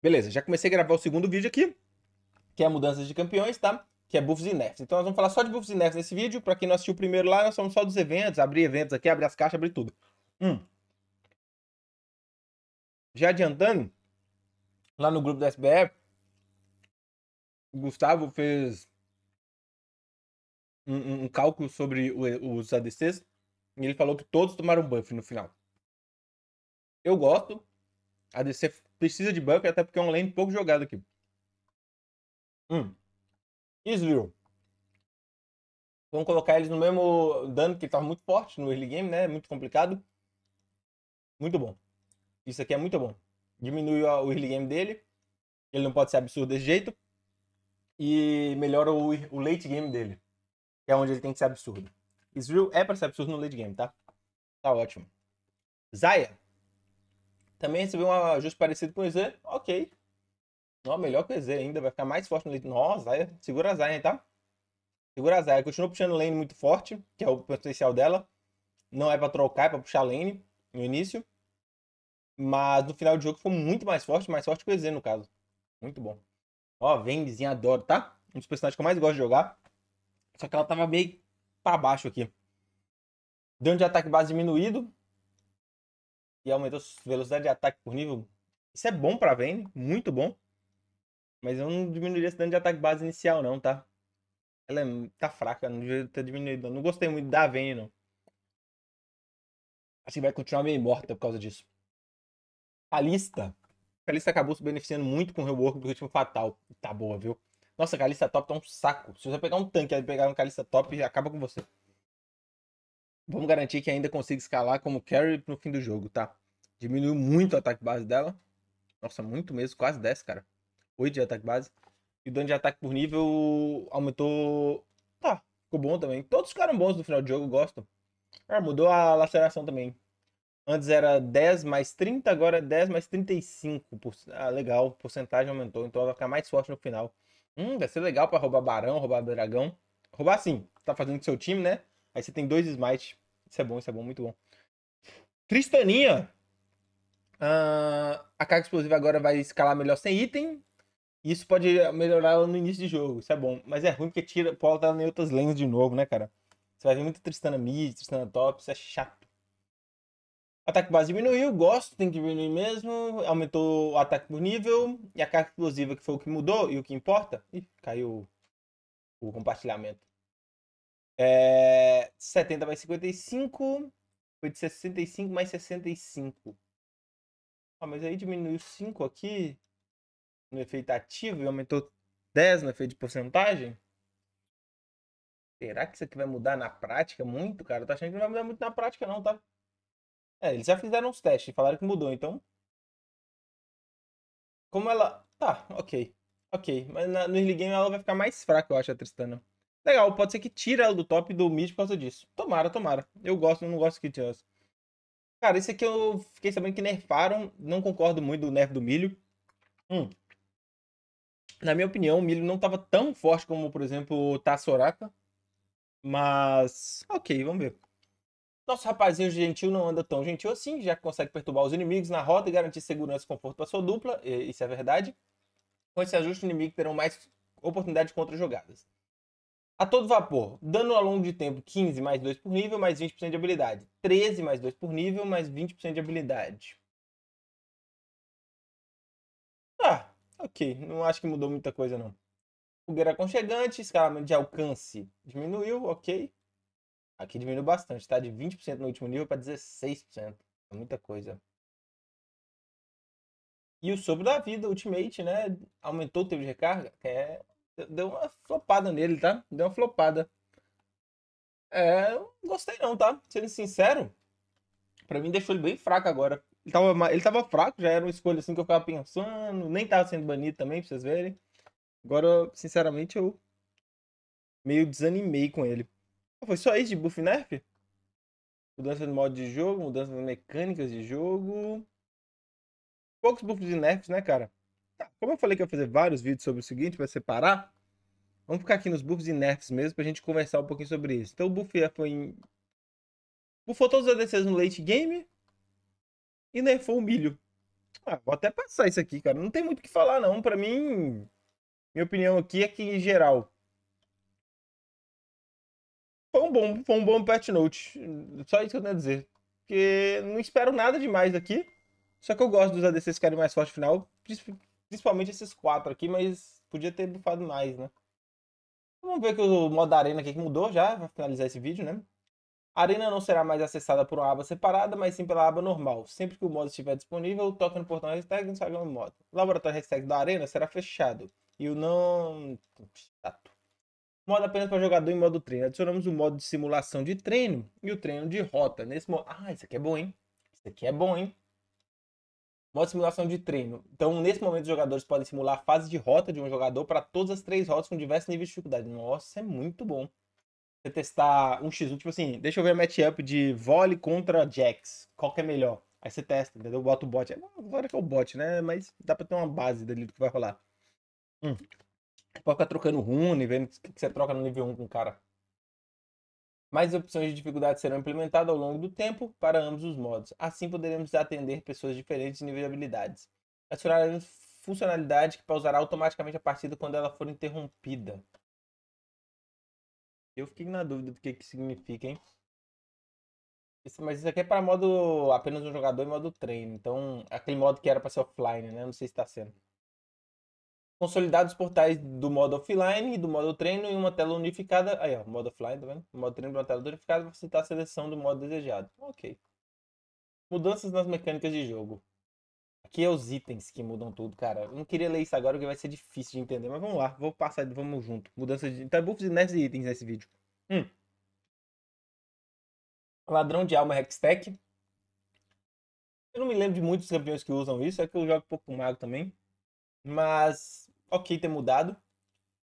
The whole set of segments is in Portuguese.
Beleza, já comecei a gravar o segundo vídeo aqui, que é a mudança de campeões, tá? Que é buffs e nerfs. Então nós vamos falar só de buffs e nerfs nesse vídeo. Pra quem não assistiu o primeiro lá, nós falamos só dos eventos, abrir eventos aqui, abrir as caixas, abrir tudo. Hum. Já adiantando, lá no grupo do SBF, o Gustavo fez um, um cálculo sobre o, os ADCs e ele falou que todos tomaram buff no final. Eu gosto. ADC precisa de bunker, até porque é um lane pouco jogado aqui. Hum. Vamos colocar eles no mesmo dano que tá muito forte no early game, né? Muito complicado. Muito bom. Isso aqui é muito bom. Diminui o early game dele. Ele não pode ser absurdo desse jeito. E melhora o, late game dele. Que é onde ele tem que ser absurdo. Israel é para ser absurdo no late game, tá? Tá ótimo. Zaya. Também recebeu um ajuste parecido com o EZ, ok. Não, melhor que o EZ ainda, vai ficar mais forte no leito Nossa, aí, segura a Zayn, tá? Segura a Zayn. Continua puxando lane muito forte, que é o potencial dela. Não é pra trocar, é pra puxar lane no início. Mas no final do jogo foi muito mais forte, mais forte que o EZ no caso. Muito bom. Ó, Vendezinha adoro, tá? Um dos personagens que eu mais gosto de jogar. Só que ela tava meio para baixo aqui. Dano de ataque base diminuído e aumentou velocidade de ataque por nível. Isso é bom pra Vayne, muito bom. Mas eu não diminuiria esse dano de ataque base inicial, não, tá? Ela é, tá fraca, não devia ter diminuído. Não, gostei muito da Vayne, não. Acho que vai continuar meio morta por causa disso. A lista. A lista acabou se beneficiando muito com o rework do ritmo fatal. Tá boa, viu? Nossa, a Calista top tá um saco. Se você pegar um tanque e pegar um Calista top, acaba com você. Vamos garantir que ainda consiga escalar como carry no fim do jogo, tá? Diminuiu muito o ataque base dela. Nossa, muito mesmo, quase 10, cara. 8 de ataque base. E o dano de ataque por nível aumentou. Tá, ficou bom também. Todos ficaram bons no final do jogo, gosto. Ah, mudou a laceração também. Antes era 10 mais 30, agora é 10 mais 35. Por... Ah, legal, porcentagem aumentou, então vai ficar mais forte no final. Hum, vai ser legal para roubar barão, roubar dragão. Roubar sim, tá fazendo com seu time, né? Aí você tem dois smite. Isso é bom, isso é bom, muito bom. Tristaninha. Uh, a carga explosiva agora vai escalar melhor sem item. Isso pode melhorar ela no início de jogo, isso é bom. Mas é ruim porque tira, pode ela tá em outras lanes de novo, né, cara? Você vai ver muito Tristana mid, Tristana top, isso é chato. Ataque base diminuiu, gosto, tem que diminuir mesmo. Aumentou o ataque por nível. E a carga explosiva, que foi o que mudou e o que importa. Ih, caiu o compartilhamento. É, 70 mais 55 foi de 65 mais 65. Ah, mas aí diminuiu 5 aqui no efeito ativo e aumentou 10 no efeito de porcentagem. Será que isso aqui vai mudar na prática muito, cara? eu tô achando que não vai mudar muito na prática, não, tá? É, eles já fizeram os testes e falaram que mudou, então. Como ela. Tá, ok. Ok. Mas na, no early game ela vai ficar mais fraca, eu acho, a Tristana. Legal, pode ser que tire ela do top do mid por causa disso. Tomara, tomara. Eu gosto, não gosto que Just. Cara, esse aqui eu fiquei sabendo que nerfaram. Não concordo muito do nerf do milho. Hum. Na minha opinião, o milho não estava tão forte como, por exemplo, o Tassoraka. Mas, ok, vamos ver. Nosso rapazinho gentil não anda tão gentil assim, já que consegue perturbar os inimigos na rota e garantir segurança e conforto para sua dupla, isso é verdade. Com esse ajuste, o inimigo terão mais oportunidade contra jogadas. A todo vapor, dano ao longo de tempo 15 mais 2 por nível, mais 20% de habilidade. 13 mais 2 por nível, mais 20% de habilidade. Ah, ok. Não acho que mudou muita coisa, não. Fogueira aconchegante, escalamento de alcance diminuiu, ok. Aqui diminuiu bastante, tá? De 20% no último nível para 16%. É muita coisa. E o sopro da vida, ultimate, né? Aumentou o tempo de recarga, é Deu uma flopada nele, tá? Deu uma flopada. É, eu não gostei não, tá? Sendo sincero, pra mim deixou ele bem fraco agora. Ele tava, ele tava fraco, já era uma escolha assim que eu ficava pensando, nem tava sendo banido também, pra vocês verem. Agora, sinceramente, eu meio desanimei com ele. Ah, foi só isso de buff nerf? Mudança no modo de jogo, mudança nas mecânicas de jogo. Poucos buffs e nerfs, né, cara? Tá, como eu falei que eu ia fazer vários vídeos sobre o seguinte, vai separar, vamos ficar aqui nos buffs e nerfs mesmo pra gente conversar um pouquinho sobre isso. Então o buff é, foi em... Bufou todos os ADCs no late game e nerfou o milho. Ah, vou até passar isso aqui, cara. Não tem muito o que falar, não. Pra mim, minha opinião aqui é que, em geral, foi um bom, foi um bom patch note. Só isso que eu tenho a dizer. Porque não espero nada demais daqui. Só que eu gosto dos ADCs ficarem mais fortes no final. Principalmente esses quatro aqui, mas podia ter bufado mais, né? Vamos ver que o modo arena aqui que mudou já, vai finalizar esse vídeo, né? A arena não será mais acessada por uma aba separada, mas sim pela aba normal. Sempre que o modo estiver disponível, toca no portão hashtag e Instagram do modo. O laboratório hashtag da arena será fechado. E o não... Chato. Modo apenas para jogador em modo treino. Adicionamos o modo de simulação de treino e o treino de rota. Nesse modo... Ah, isso aqui é bom, hein? Isso aqui é bom, hein? Modo de simulação de treino. Então, nesse momento, os jogadores podem simular a fase de rota de um jogador para todas as três rotas com diversos níveis de dificuldade. Nossa, é muito bom. Você testar um X1, tipo assim, deixa eu ver a matchup de vôlei contra Jax. Qual que é melhor? Aí você testa, entendeu? Bota o bot. É agora que é o bot, né? Mas dá pra ter uma base dali do que vai rolar. Hum. pode ficar trocando rune, vendo o que você troca no nível 1 com o cara. Mais opções de dificuldade serão implementadas ao longo do tempo para ambos os modos. Assim poderemos atender pessoas diferentes em nível de habilidades. Adicionaremos funcionalidade que pausará automaticamente a partida quando ela for interrompida. Eu fiquei na dúvida do que, que significa, hein? Isso, mas isso aqui é para modo apenas um jogador e modo treino. Então, aquele modo que era para ser offline, né? Não sei se está sendo consolidados portais do modo offline e do modo treino em uma tela unificada. Aí, ó, modo offline, tá vendo? modo treino para uma tela unificada vai facilitar a seleção do modo desejado. Ok. Mudanças nas mecânicas de jogo. Aqui é os itens que mudam tudo, cara. Eu não queria ler isso agora porque vai ser difícil de entender, mas vamos lá, vou passar, vamos junto. Mudança de. Tá então é buffs e nerfs e itens nesse vídeo. Hum. Ladrão de alma Hextech. Eu não me lembro de muitos campeões que usam isso, é que eu jogo pouco com mago também. Mas ok ter mudado.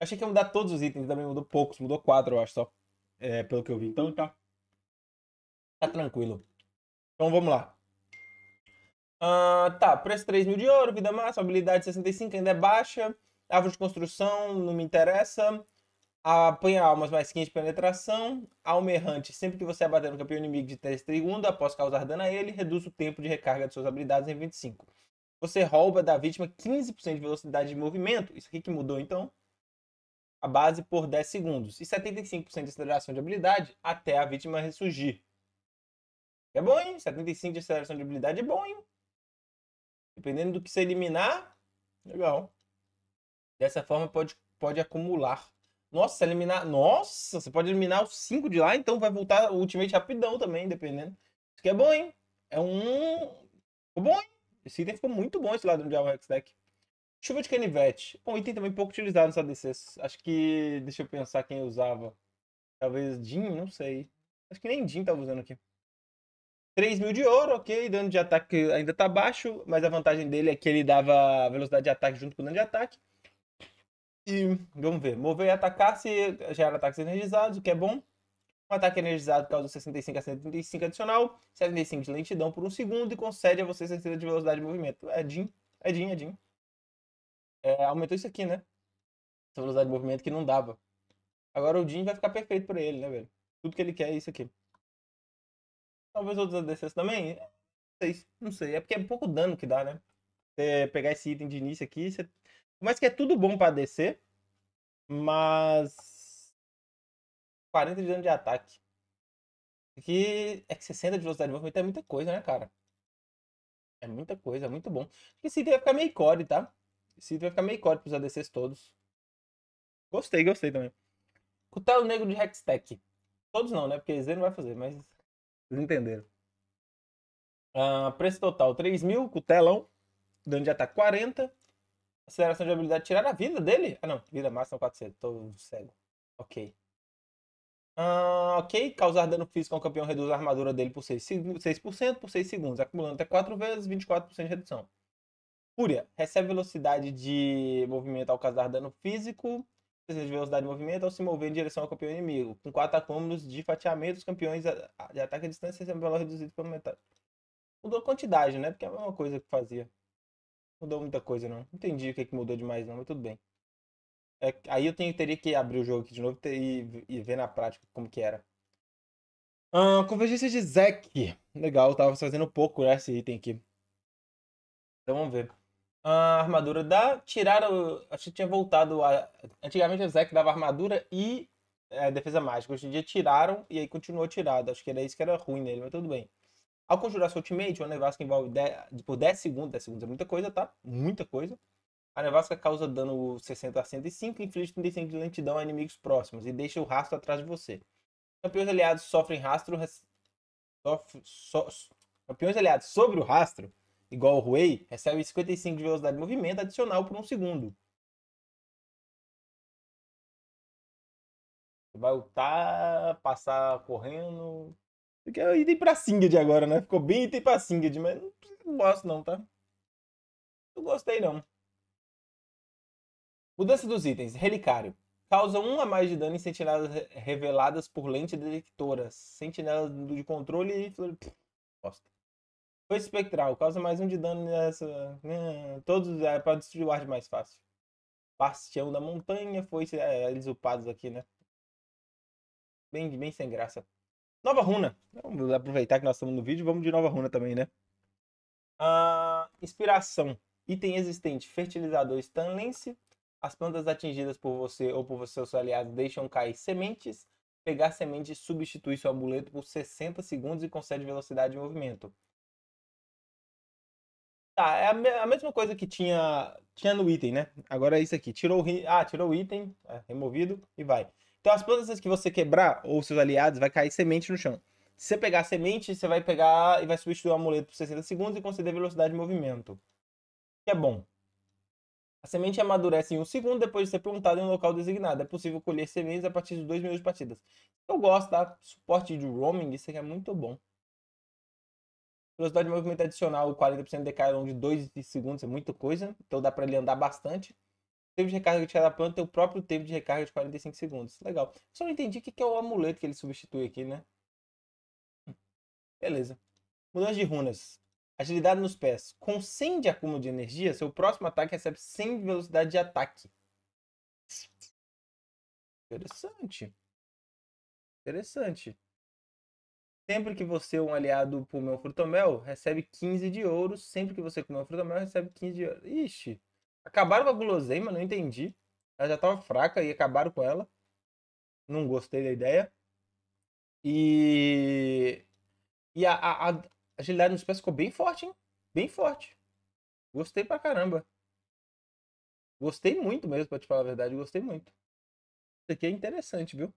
Achei que ia mudar todos os itens, também mudou poucos, mudou quatro, eu acho só. É, pelo que eu vi. Então tá. Tá tranquilo. Então vamos lá. Uh, tá, preço 3 mil de ouro, vida massa, habilidade 65 ainda é baixa. Árvore de construção não me interessa. Apanha almas mais 15 de penetração. Alma errante, sempre que você abater um campeão inimigo de 3 segundos, após causar dano a ele, reduz o tempo de recarga de suas habilidades em 25 você rouba da vítima 15% de velocidade de movimento. Isso aqui que mudou, então. A base por 10 segundos. E 75% de aceleração de habilidade até a vítima ressurgir. É bom, hein? 75% de aceleração de habilidade é bom, hein? Dependendo do que você eliminar, legal. Dessa forma, pode, pode acumular. Nossa, se eliminar. Nossa, você pode eliminar os 5 de lá, então vai voltar o ultimate rapidão também, dependendo. Isso que é bom, hein? É um. Ficou bom, hein? Esse item ficou muito bom esse lado do Diablo Hex Deck. Chuva de canivete. Um item também pouco utilizado nos ADCs. Acho que. Deixa eu pensar quem usava. Talvez Jin, não sei. Acho que nem Jin tava usando aqui. 3 mil de ouro, ok. Dano de ataque ainda tá baixo, mas a vantagem dele é que ele dava velocidade de ataque junto com o dano de ataque. E vamos ver. Mover e atacar se gera ataques energizados, o que é bom. Um ataque energizado causa 65 a 135 adicional, 75 de lentidão por um segundo e concede a você 60 de velocidade de movimento. É din é din é din É, aumentou isso aqui, né? Essa velocidade de movimento que não dava. Agora o din vai ficar perfeito pra ele, né, velho? Tudo que ele quer é isso aqui. Talvez outros ADCs também. É, não sei, não sei. É porque é pouco dano que dá, né? Você pegar esse item de início aqui, você... Mas que é tudo bom pra descer mas 40 de dano de ataque. Que é que 60 de velocidade de movimento é muita coisa, né, cara? É muita coisa, é muito bom. Acho que esse item vai ficar meio core, tá? Esse item vai ficar meio core pros ADCs todos. Gostei, gostei também. Cutelo Negro de Hextech. Todos não, né? Porque Z não vai fazer, mas vocês entenderam. Uh, preço total 3 mil, cutelão. Dano de ataque 40. Aceleração de habilidade, tirar a vida dele? Ah não, vida máxima 400, tô cego. Ok. Ah, ok, causar dano físico ao campeão reduz a armadura dele por 6, 6% por 6 segundos, acumulando até 4 vezes 24% de redução. Fúria, recebe velocidade de movimento ao causar dano físico, de velocidade de movimento ao se mover em direção ao campeão inimigo. Com 4 acúmulos de fatiamento, os campeões de ataque à distância recebem valor reduzido pela metade. Mudou a quantidade, né? Porque é a mesma coisa que fazia. Mudou muita coisa, não. Entendi o que, é que mudou demais, não, mas tudo bem. É, aí eu tenho, teria que abrir o jogo aqui de novo e, e ver na prática como que era. Ah, convergência de Zek. Legal, tava fazendo pouco né, esse item aqui. Então vamos ver. A armadura da. Tiraram. Acho que tinha voltado a. Antigamente o Zek dava armadura e é, defesa mágica. Hoje em dia tiraram e aí continuou tirado. Acho que era isso que era ruim nele, mas tudo bem. Ao conjurar seu ultimate, uma nevasca envolve 10, por 10 segundos. 10 segundos é muita coisa, tá? Muita coisa. A nevasca causa dano 60 a 105 e inflige 35 de lentidão a inimigos próximos e deixa o rastro atrás de você. Campeões aliados sofrem rastro. Sof... So... Campeões aliados sobre o rastro, igual o Ruei, recebem 55 de velocidade de movimento adicional por um segundo. Vai lutar, passar correndo. Porque é item pra Singed agora, né? Ficou bem item pra Singed, mas não gosto não, tá? Não gostei não. Mudança dos itens. Relicário. Causa um a mais de dano em sentinelas reveladas por lente detectora. Sentinelas de controle e... Bosta. Foice espectral. Causa mais um de dano nessa... Né, todos... É, para destruir o ar mais fácil. Bastião da montanha. foi É, eles upados aqui, né? Bem, bem sem graça. Nova runa. Vamos aproveitar que nós estamos no vídeo. Vamos de nova runa também, né? Ah, inspiração. Item existente. Fertilizador Stanlense as plantas atingidas por você ou por seus aliados deixam cair sementes. Pegar sementes substitui seu amuleto por 60 segundos e concede velocidade de movimento. Tá, é a, mesma coisa que tinha, tinha no item, né? Agora é isso aqui. Tirou, ah, tirou o item, é, removido e vai. Então as plantas que você quebrar ou seus aliados vai cair semente no chão. Se você pegar semente, você vai pegar e vai substituir o amuleto por 60 segundos e conceder velocidade de movimento. Que é bom. A semente amadurece em um segundo depois de ser plantada em um local designado. É possível colher sementes a partir de 2 minutos de partidas. Eu gosto, tá? Suporte de roaming, isso aqui é muito bom. Velocidade de movimento adicional, 40% decai ao longo de 2 segundos, é muita coisa. Então dá para ele andar bastante. O tempo de recarga de cada planta tem o próprio tempo de recarga de 45 segundos. Legal. Só não entendi o que é o amuleto que ele substitui aqui, né? Beleza. Mudança de runas. Agilidade nos pés. Com 100 de acúmulo de energia, seu próximo ataque recebe 100 de velocidade de ataque. Interessante. Interessante. Sempre que você é um aliado comer meu frutomel, recebe 15 de ouro. Sempre que você comer o frutomel, recebe 15 de ouro. Ixi. Acabaram com a guloseima, não entendi. Ela já tava fraca e acabaram com ela. Não gostei da ideia. E. E a, a, a Agilidade nos pés ficou bem forte, hein? Bem forte. Gostei pra caramba. Gostei muito mesmo, pra te falar a verdade. Gostei muito. Isso aqui é interessante, viu?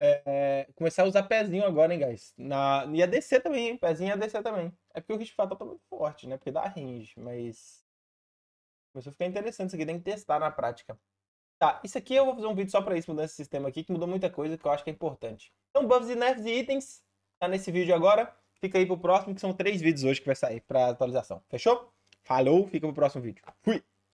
É, é, começar a usar pezinho agora, hein, guys? Na, ia descer também, hein? Pezinho ia descer também. É porque o risco Fato tá muito forte, né? Porque dá range, mas... Começou a ficar interessante isso aqui. Tem que testar na prática. Tá, isso aqui eu vou fazer um vídeo só pra isso, mudando esse sistema aqui, que mudou muita coisa que eu acho que é importante. Então, buffs e nerfs e itens, tá nesse vídeo agora. Fica aí pro próximo, que são três vídeos hoje que vai sair pra atualização. Fechou? Falou, fica pro próximo vídeo. Fui!